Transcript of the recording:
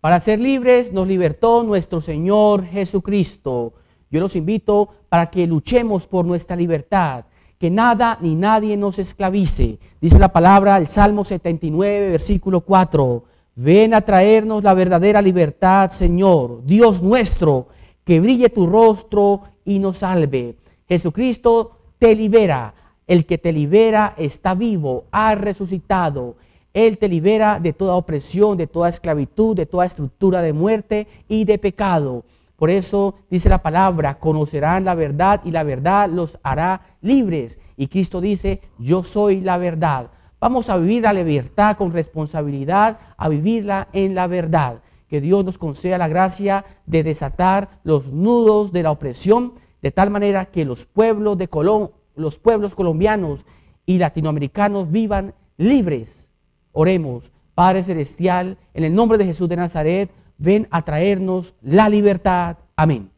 Para ser libres nos libertó nuestro Señor Jesucristo. Yo los invito para que luchemos por nuestra libertad, que nada ni nadie nos esclavice. Dice la palabra, el Salmo 79, versículo 4. Ven a traernos la verdadera libertad, Señor, Dios nuestro, que brille tu rostro y nos salve. Jesucristo te libera. El que te libera está vivo, ha resucitado él te libera de toda opresión, de toda esclavitud, de toda estructura de muerte y de pecado. Por eso dice la palabra, conocerán la verdad y la verdad los hará libres. Y Cristo dice, yo soy la verdad. Vamos a vivir la libertad con responsabilidad, a vivirla en la verdad. Que Dios nos conceda la gracia de desatar los nudos de la opresión, de tal manera que los pueblos los pueblos colombianos y latinoamericanos vivan libres Oremos, Padre Celestial, en el nombre de Jesús de Nazaret, ven a traernos la libertad. Amén.